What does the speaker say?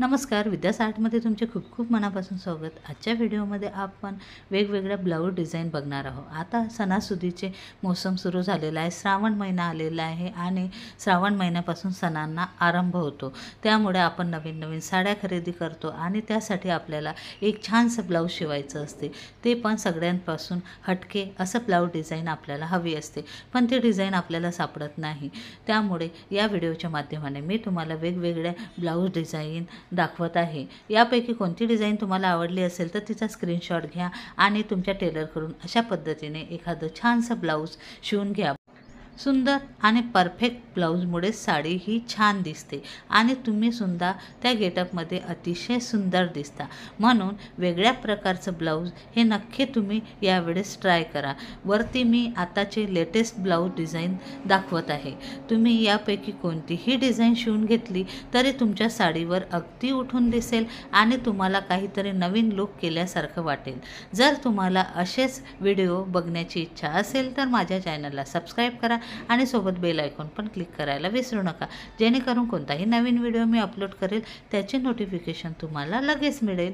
नमस्कार विद्यास आर्टमध्ये तुमचे खूप खूप मनापासून स्वागत आजच्या व्हिडिओमध्ये आपण वेगवेगळ्या ब्लाऊज डिझाईन बघणार आहोत आता सणासुदीचे मोसम सुरू झालेला आहे श्रावण महिना आलेला आहे आणि श्रावण महिन्यापासून सणांना आरंभ होतो त्यामुळे आपण नवीन नवीन साड्या खरेदी करतो आणि त्यासाठी आपल्याला एक छानसं ब्लाऊज शिवायचं असते ते पण सगळ्यांपासून हटके असं ब्लाऊज डिझाईन आपल्याला हवी असते पण ते डिझाईन आपल्याला सापडत नाही त्यामुळे या व्हिडिओच्या माध्यमाने मी तुम्हाला वेगवेगळ्या ब्लाऊज डिझाईन दाखवत आहे यापैकी कोणती डिझाईन तुम्हाला आवडली असेल तर तिचा स्क्रीनशॉट घ्या आणि तुमच्या टेलरकडून अशा पद्धतीने एखादं छानसं ब्लाऊज शिवून घ्या सुंदर आणि परफेक्ट ब्लाऊजमुळे साडी ही छान दिसते आणि तुम्ही सुद्धा त्या गेटअपमध्ये अतिशय सुंदर दिसता म्हणून वेगळ्या प्रकारचं ब्लाऊज हे नक्की तुम्ही यावेळेस ट्राय करा वरती मी आताचे लेटेस्ट ब्लाऊज डिझाईन दाखवत आहे तुम्ही यापैकी कोणतीही डिझाईन शिवून घेतली तरी तुमच्या साडीवर अगदी उठून दिसेल आणि तुम्हाला काहीतरी नवीन लुक केल्यासारखं वाटेल जर तुम्हाला असेच व्हिडिओ बघण्याची इच्छा असेल तर माझ्या चॅनलला सबस्क्राईब करा आणि सोबत बेल आयकॉन पण क्लिक करायला विसरू नका जेणेकरून कोणताही नवीन व्हिडिओ मी अपलोड करेल त्याचे नोटिफिकेशन तुम्हाला लगेच मिळेल